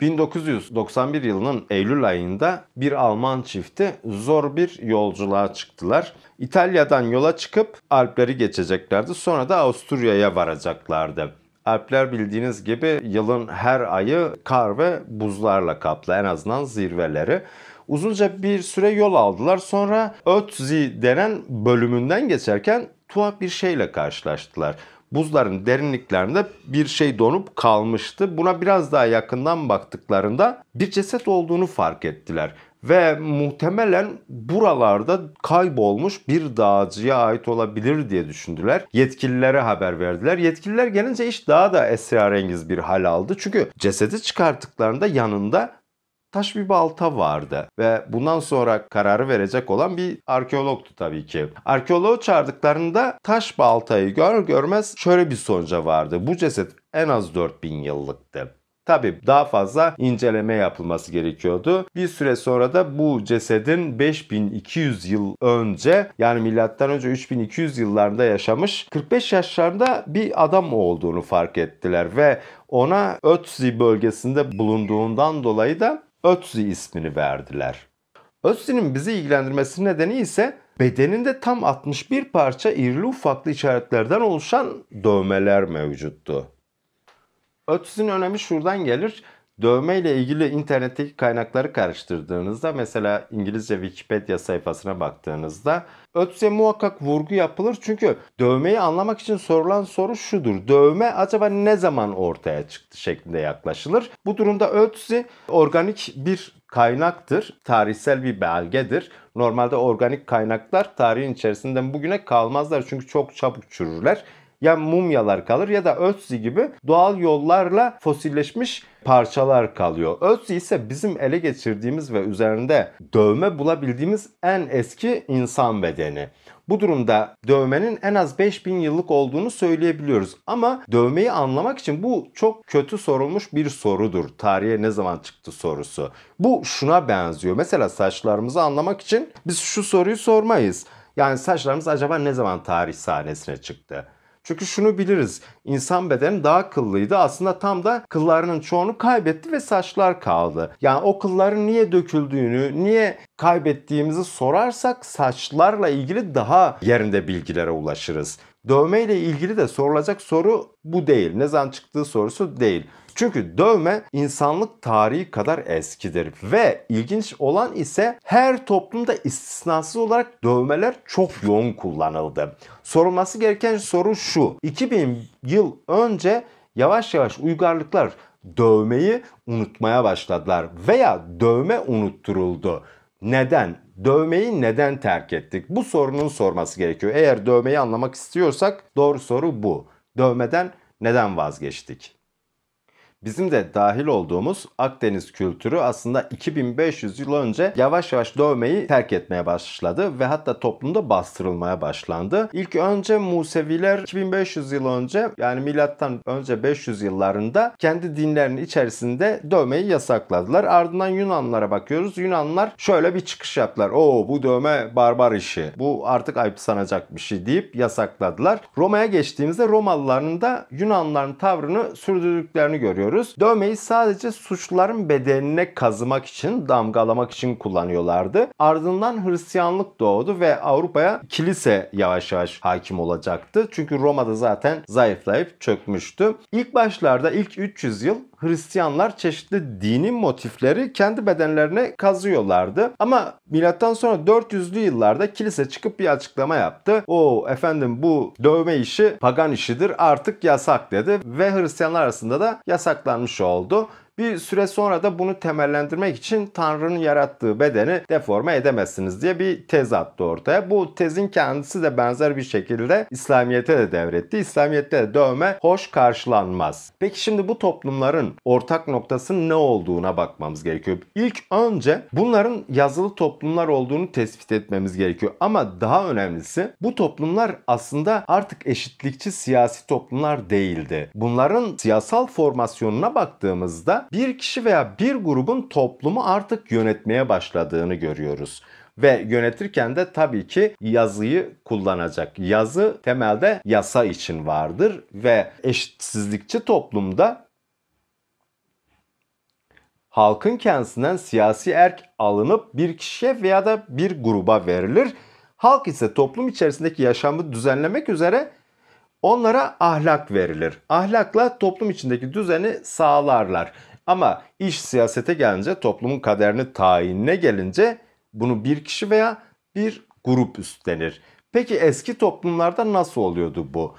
1991 yılının Eylül ayında bir Alman çifti zor bir yolculuğa çıktılar. İtalya'dan yola çıkıp Alpleri geçeceklerdi. Sonra da Avusturya'ya varacaklardı. Alpler bildiğiniz gibi yılın her ayı kar ve buzlarla kaplı en azından zirveleri. Uzunca bir süre yol aldılar. Sonra Ötzi denen bölümünden geçerken tuhaf bir şeyle karşılaştılar buzların derinliklerinde bir şey donup kalmıştı. Buna biraz daha yakından baktıklarında bir ceset olduğunu fark ettiler ve muhtemelen buralarda kaybolmuş bir dağcıya ait olabilir diye düşündüler. Yetkililere haber verdiler. Yetkililer gelince iş daha da esrarengiz bir hal aldı. Çünkü cesedi çıkarttıklarında yanında taş bir balta vardı ve bundan sonra kararı verecek olan bir arkeologtu tabii ki. Arkeoloğu çağırdıklarında taş baltayı gör görmez şöyle bir sonuca vardı. Bu ceset en az 4000 yıllıktı. Tabi daha fazla inceleme yapılması gerekiyordu. Bir süre sonra da bu cesedin 5200 yıl önce yani milattan önce 3200 yıllarında yaşamış 45 yaşlarında bir adam olduğunu fark ettiler ve ona Ötzi bölgesinde bulunduğundan dolayı da Ötzi ismini verdiler. Ötzi'nin bizi ilgilendirmesi nedeni ise bedeninde tam 61 parça irili ufaklı işaretlerden oluşan dövmeler mevcuttu. Ötzi'nin önemi şuradan gelir. Dövme ile ilgili internetteki kaynakları karıştırdığınızda mesela İngilizce Wikipedia sayfasına baktığınızda ötse muhakkak vurgu yapılır. Çünkü dövmeyi anlamak için sorulan soru şudur. Dövme acaba ne zaman ortaya çıktı şeklinde yaklaşılır. Bu durumda ötse organik bir kaynaktır. Tarihsel bir belgedir. Normalde organik kaynaklar tarihin içerisinden bugüne kalmazlar. Çünkü çok çabuk çürürler ya mumyalar kalır ya da Ötzi gibi doğal yollarla fosilleşmiş parçalar kalıyor. Ötzi ise bizim ele geçirdiğimiz ve üzerinde dövme bulabildiğimiz en eski insan bedeni. Bu durumda dövmenin en az 5000 yıllık olduğunu söyleyebiliyoruz. Ama dövmeyi anlamak için bu çok kötü sorulmuş bir sorudur. Tarihe ne zaman çıktı sorusu. Bu şuna benziyor. Mesela saçlarımızı anlamak için biz şu soruyu sormayız. Yani saçlarımız acaba ne zaman tarih sahnesine çıktı? Çünkü şunu biliriz. İnsan bedeni daha kıllıydı. Aslında tam da kıllarının çoğunu kaybetti ve saçlar kaldı. Yani o kılların niye döküldüğünü, niye kaybettiğimizi sorarsak saçlarla ilgili daha yerinde bilgilere ulaşırız. Dövme ile ilgili de sorulacak soru bu değil. Ne zaman çıktığı sorusu değil. Çünkü dövme insanlık tarihi kadar eskidir ve ilginç olan ise her toplumda istisnasız olarak dövmeler çok yoğun kullanıldı. Sorulması gereken soru şu. 2000 yıl önce yavaş yavaş uygarlıklar dövmeyi unutmaya başladılar veya dövme unutturuldu. Neden? Dövmeyi neden terk ettik? Bu sorunun sorması gerekiyor. Eğer dövmeyi anlamak istiyorsak doğru soru bu. Dövmeden neden vazgeçtik? Bizim de dahil olduğumuz Akdeniz kültürü aslında 2500 yıl önce yavaş yavaş dövmeyi terk etmeye başladı ve hatta toplumda bastırılmaya başlandı. İlk önce Museviler 2500 yıl önce yani milattan önce 500 yıllarında kendi dinlerinin içerisinde dövmeyi yasakladılar. Ardından Yunanlara bakıyoruz. Yunanlar şöyle bir çıkış yaptılar. Oo bu dövme barbar işi. Bu artık ayıp sanacak bir şey deyip yasakladılar. Roma'ya geçtiğimizde Romalıların da Yunanların tavrını sürdürdüklerini görüyoruz görüyoruz. Dövmeyi sadece suçluların bedenine kazımak için, damgalamak için kullanıyorlardı. Ardından Hristiyanlık doğdu ve Avrupa'ya kilise yavaş yavaş hakim olacaktı. Çünkü Roma'da zaten zayıflayıp çökmüştü. İlk başlarda ilk 300 yıl Hristiyanlar çeşitli dini motifleri kendi bedenlerine kazıyorlardı. Ama milattan sonra 400'lü yıllarda kilise çıkıp bir açıklama yaptı. O efendim bu dövme işi pagan işidir artık yasak dedi ve Hristiyanlar arasında da yasaklanmış oldu. Bir süre sonra da bunu temellendirmek için Tanrı'nın yarattığı bedeni deforme edemezsiniz diye bir tez attı ortaya. Bu tezin kendisi de benzer bir şekilde İslamiyet'e de devretti. İslamiyet'te de dövme hoş karşılanmaz. Peki şimdi bu toplumların ortak noktasının ne olduğuna bakmamız gerekiyor. İlk önce bunların yazılı toplumlar olduğunu tespit etmemiz gerekiyor. Ama daha önemlisi bu toplumlar aslında artık eşitlikçi siyasi toplumlar değildi. Bunların siyasal formasyonuna baktığımızda bir kişi veya bir grubun toplumu artık yönetmeye başladığını görüyoruz ve yönetirken de tabii ki yazıyı kullanacak. Yazı temelde yasa için vardır ve eşitsizlikçi toplumda halkın kendisinden siyasi erk alınıp bir kişiye veya da bir gruba verilir. Halk ise toplum içerisindeki yaşamı düzenlemek üzere onlara ahlak verilir. Ahlakla toplum içindeki düzeni sağlarlar. Ama iş siyasete gelince, toplumun kaderini tayinine gelince bunu bir kişi veya bir grup üstlenir. Peki eski toplumlarda nasıl oluyordu bu?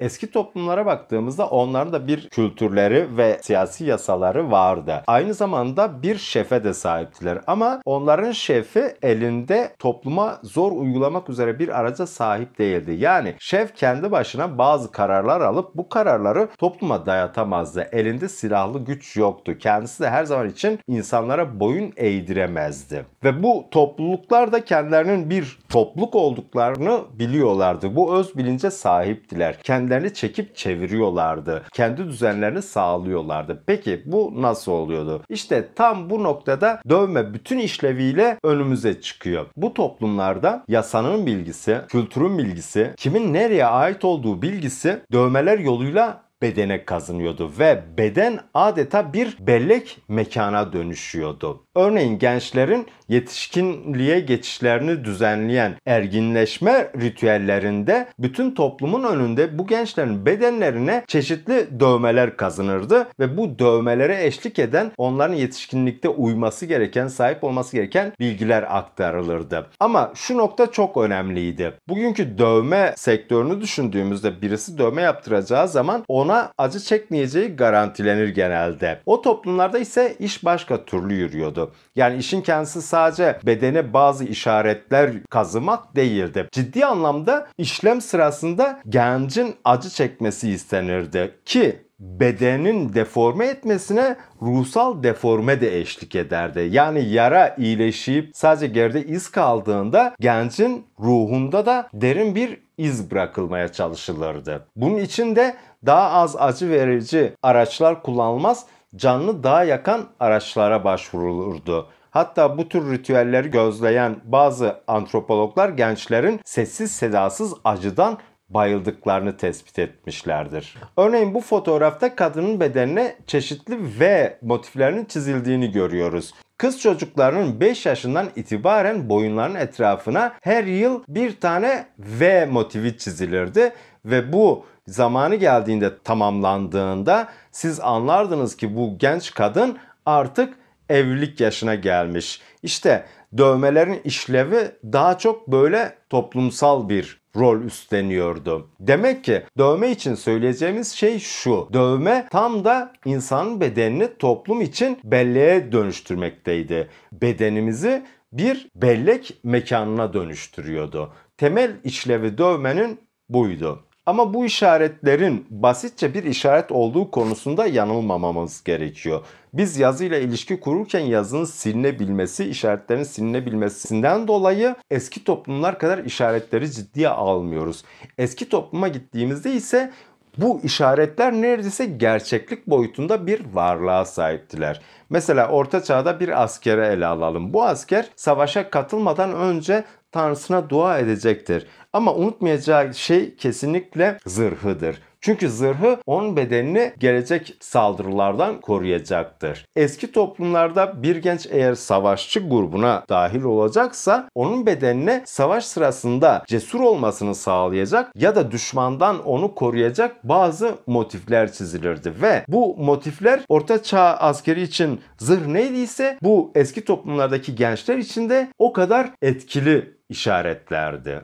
Eski toplumlara baktığımızda onların da bir kültürleri ve siyasi yasaları vardı. Aynı zamanda bir şefe de sahiptiler ama onların şefi elinde topluma zor uygulamak üzere bir araca sahip değildi. Yani şef kendi başına bazı kararlar alıp bu kararları topluma dayatamazdı. Elinde silahlı güç yoktu. Kendisi de her zaman için insanlara boyun eğdiremezdi. Ve bu topluluklar da kendilerinin bir topluluk olduklarını biliyorlardı. Bu öz bilince sahiptiler. Kendi kendilerini çekip çeviriyorlardı. Kendi düzenlerini sağlıyorlardı. Peki bu nasıl oluyordu? İşte tam bu noktada dövme bütün işleviyle önümüze çıkıyor. Bu toplumlarda yasanın bilgisi, kültürün bilgisi, kimin nereye ait olduğu bilgisi dövmeler yoluyla bedene kazınıyordu ve beden adeta bir bellek mekana dönüşüyordu. Örneğin gençlerin yetişkinliğe geçişlerini düzenleyen erginleşme ritüellerinde bütün toplumun önünde bu gençlerin bedenlerine çeşitli dövmeler kazınırdı ve bu dövmelere eşlik eden onların yetişkinlikte uyması gereken, sahip olması gereken bilgiler aktarılırdı. Ama şu nokta çok önemliydi. Bugünkü dövme sektörünü düşündüğümüzde birisi dövme yaptıracağı zaman onu ona acı çekmeyeceği garantilenir genelde. O toplumlarda ise iş başka türlü yürüyordu. Yani işin kendisi sadece bedene bazı işaretler kazımak değildi. Ciddi anlamda işlem sırasında gencin acı çekmesi istenirdi ki bedenin deforme etmesine ruhsal deforme de eşlik ederdi. Yani yara iyileşip sadece geride iz kaldığında gencin ruhunda da derin bir iz bırakılmaya çalışılırdı. Bunun için de daha az acı verici araçlar kullanılmaz, canlı daha yakan araçlara başvurulurdu. Hatta bu tür ritüelleri gözleyen bazı antropologlar gençlerin sessiz sedasız acıdan bayıldıklarını tespit etmişlerdir. Örneğin bu fotoğrafta kadının bedenine çeşitli V motiflerinin çizildiğini görüyoruz. Kız çocuklarının 5 yaşından itibaren boyunlarının etrafına her yıl bir tane V motifi çizilirdi ve bu zamanı geldiğinde tamamlandığında siz anlardınız ki bu genç kadın artık evlilik yaşına gelmiş. İşte dövmelerin işlevi daha çok böyle toplumsal bir rol üstleniyordu. Demek ki dövme için söyleyeceğimiz şey şu. Dövme tam da insanın bedenini toplum için belleğe dönüştürmekteydi. Bedenimizi bir bellek mekanına dönüştürüyordu. Temel işlevi dövmenin buydu. Ama bu işaretlerin basitçe bir işaret olduğu konusunda yanılmamamız gerekiyor. Biz yazıyla ilişki kururken yazının silinebilmesi, işaretlerin silinebilmesinden dolayı eski toplumlar kadar işaretleri ciddiye almıyoruz. Eski topluma gittiğimizde ise bu işaretler neredeyse gerçeklik boyutunda bir varlığa sahiptiler. Mesela orta çağda bir askere ele alalım. Bu asker savaşa katılmadan önce tanrısına dua edecektir. Ama unutmayacağı şey kesinlikle zırhıdır. Çünkü zırhı onun bedenini gelecek saldırılardan koruyacaktır. Eski toplumlarda bir genç eğer savaşçı grubuna dahil olacaksa onun bedenine savaş sırasında cesur olmasını sağlayacak ya da düşmandan onu koruyacak bazı motifler çizilirdi ve bu motifler orta çağ askeri için zırh neydiyse bu eski toplumlardaki gençler için de o kadar etkili işaretlerdi.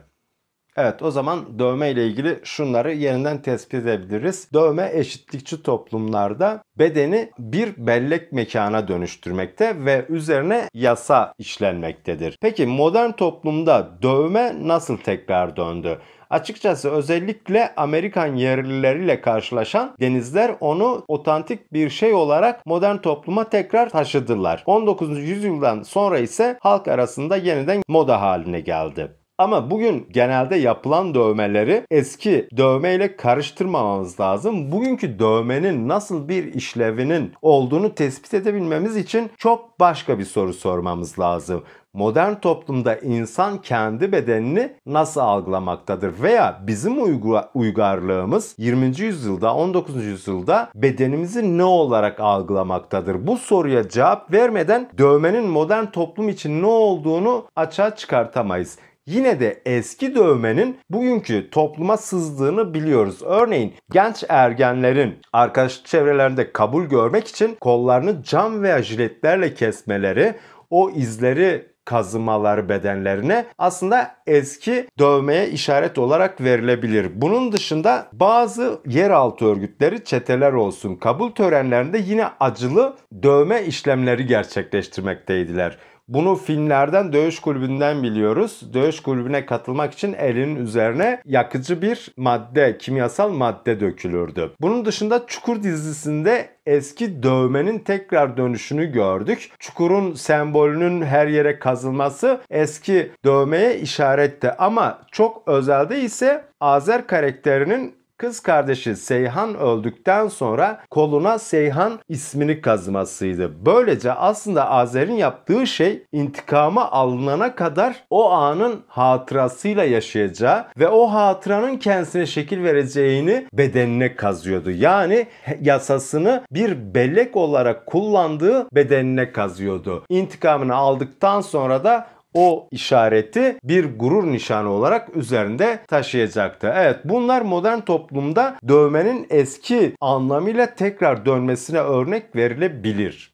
Evet o zaman dövme ile ilgili şunları yeniden tespit edebiliriz. Dövme eşitlikçi toplumlarda bedeni bir bellek mekana dönüştürmekte ve üzerine yasa işlenmektedir. Peki modern toplumda dövme nasıl tekrar döndü? Açıkçası özellikle Amerikan yerlileriyle karşılaşan denizler onu otantik bir şey olarak modern topluma tekrar taşıdılar. 19. yüzyıldan sonra ise halk arasında yeniden moda haline geldi. Ama bugün genelde yapılan dövmeleri eski dövmeyle karıştırmamamız lazım. Bugünkü dövmenin nasıl bir işlevinin olduğunu tespit edebilmemiz için çok başka bir soru sormamız lazım modern toplumda insan kendi bedenini nasıl algılamaktadır veya bizim uygarlığımız 20. yüzyılda 19. yüzyılda bedenimizi ne olarak algılamaktadır? Bu soruya cevap vermeden dövmenin modern toplum için ne olduğunu açığa çıkartamayız yine de eski dövmenin bugünkü topluma sızdığını biliyoruz. Örneğin genç ergenlerin arkadaş çevrelerinde kabul görmek için kollarını cam veya jiletlerle kesmeleri, o izleri kazımalar bedenlerine aslında eski dövmeye işaret olarak verilebilir. Bunun dışında bazı yeraltı örgütleri çeteler olsun kabul törenlerinde yine acılı dövme işlemleri gerçekleştirmekteydiler. Bunu filmlerden dövüş kulübünden biliyoruz. Dövüş kulübüne katılmak için elinin üzerine yakıcı bir madde, kimyasal madde dökülürdü. Bunun dışında Çukur dizisinde eski dövmenin tekrar dönüşünü gördük. Çukurun sembolünün her yere kazılması eski dövmeye işaretti ama çok özelde ise Azer karakterinin kız kardeşi Seyhan öldükten sonra koluna Seyhan ismini kazmasıydı. Böylece aslında Azer'in yaptığı şey intikamı alınana kadar o anın hatırasıyla yaşayacağı ve o hatıranın kendisine şekil vereceğini bedenine kazıyordu. Yani yasasını bir bellek olarak kullandığı bedenine kazıyordu. İntikamını aldıktan sonra da o işareti bir gurur nişanı olarak üzerinde taşıyacaktı. Evet bunlar modern toplumda dövmenin eski anlamıyla tekrar dönmesine örnek verilebilir.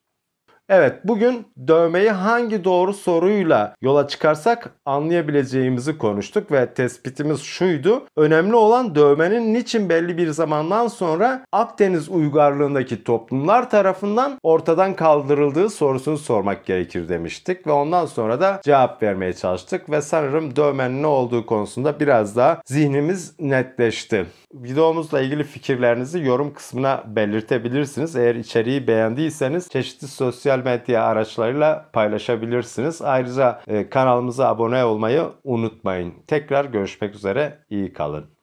Evet bugün dövmeyi hangi doğru soruyla yola çıkarsak anlayabileceğimizi konuştuk ve tespitimiz şuydu. Önemli olan dövmenin niçin belli bir zamandan sonra Akdeniz uygarlığındaki toplumlar tarafından ortadan kaldırıldığı sorusunu sormak gerekir demiştik ve ondan sonra da cevap vermeye çalıştık ve sanırım dövmenin ne olduğu konusunda biraz daha zihnimiz netleşti. Videomuzla ilgili fikirlerinizi yorum kısmına belirtebilirsiniz. Eğer içeriği beğendiyseniz çeşitli sosyal medya araçlarıyla paylaşabilirsiniz. Ayrıca e, kanalımıza abone olmayı unutmayın. Tekrar görüşmek üzere. İyi kalın.